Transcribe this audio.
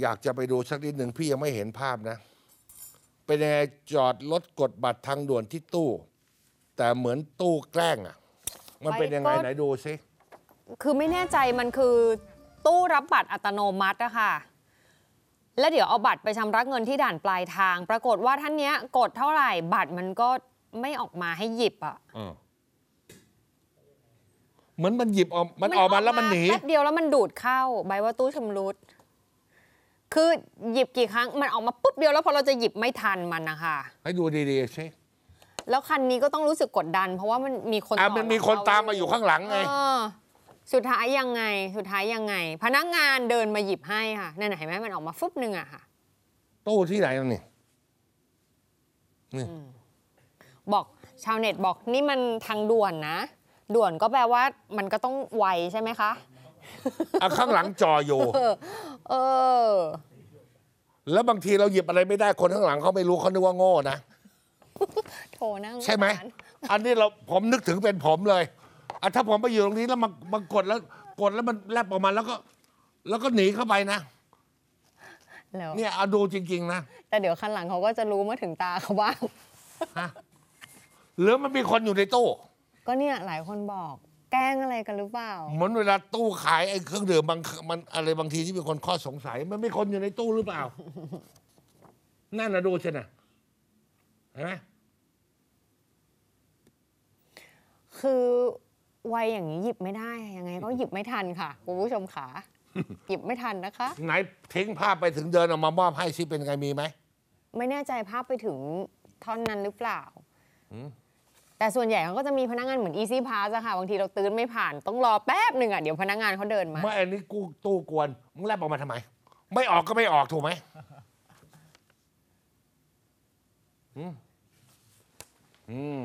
อยากจะไปดูสักนิดหนึ่งพี่ยังไม่เห็นภาพนะเป็นยังไงจอดรถกดบัตรทางด่วนที่ตู้ แต่เหมือนตู้แกล้งอ่ะ มันเป็นยังไงไหนดูซิคือไม่แน่ใจมันคือ ตู้รับบัตรอัตโนมัตินะคะแล้วเดี๋ยวเอาบัตรไปชำระเงินที่ด่านปลายทาง ปรากฏว่าท่านเนี้ย กดเท่าไหร่บัตรมันก็ไม่ออกมาให้หยิบอ่ะเหมือนมันหยิบออกมันออกมาแล้วมันหนีแป๊บเดียวแล้วมันดูดเข้าใบว่าตู้ชำรุดคือหยิบกี่ครั้งมันออกมา ปุ๊บเดียวแล้วพอเราจะหยิบไม่ทันมันนะคะให้ดูดีๆใช่แล้วคันนี้ก็ต้องรู้สึกกดดัน เพราะว่ามันมีคนอ่ะมันมีคนตามมาอยู่ข้างหลังไงสุดท้ายยังไง สุดท้ายยังไง พนักงานเดินมาหยิบให้ค่ะนั่นเห็นไหมมันออกมาฟุบหนึ่งอะค่ะตู้ที่ไหนนี่นี่บอกชาวเน็ตบอกนี่มันทางด่วนนะด่วนก็แปลว่า มันก็ต้องไวใช่ไหมคะอ่ะข้างหลังจออยู่เออ แล้วบางทีเราหยิบอะไรไม่ได้คนข้างหลังเขาไม่รู้เขานึกว่าโง่นะโถนั่งใช่ไหมอันนี้เราผมนึกถึงเป็นผมเลยอะถ้าผมไปอยู่ตรงนี้แล้วมันมันกดแล้วกดแล้วมันแลบออกมาแล้วก็ แล้วก็หนีเข้าไปนะเนี่ยเอาดูจริง ๆนะ แต่เดี๋ยว้ันหลังเขาก็จะรู้เมื่อถึงตาเขาบ้างหรือมันมีคนอยู่ในตู้ก็เนี่ยหลายคนบอกแกล้งอะไรกันหรือเปล่า เหมือนเวลาตู้ขายไอ้เครื่องดื่มบางมันอะไรบางทีที่มีคนข้อสงสัยมันไม่คนอยู่ในตู้หรือเปล่านั่นนะดูใชนะเห็นไหมคือวัยอย่างนี้หยิบไม่ได้ยังไงก็หยิบไม่ทันค่ะคุณผู้ชมขาหยิบไม่ทันนะคะ ไหนทิ้งภาพไปถึงเดินออกมามอบให้ชิเป็นไงมีไหม ไม่แน่ใจภาพไปถึงท่อนนั้นหรือเปล่าแต่ส่วนใหญ่เขาก็จะมีพนักงานเหมือน e ีซี Pass อะค่ะ บางทีเราตื่นไม่ผ่าน ต้องรอแป๊บหนึ่งอะเดี๋ยวพนักงานเขาเดินมา ไม่อันนี้กูตู้กวน มึงแลบออกมาทำไม ไม่ออกก็ไม่ออกถูกไหม อืมอืม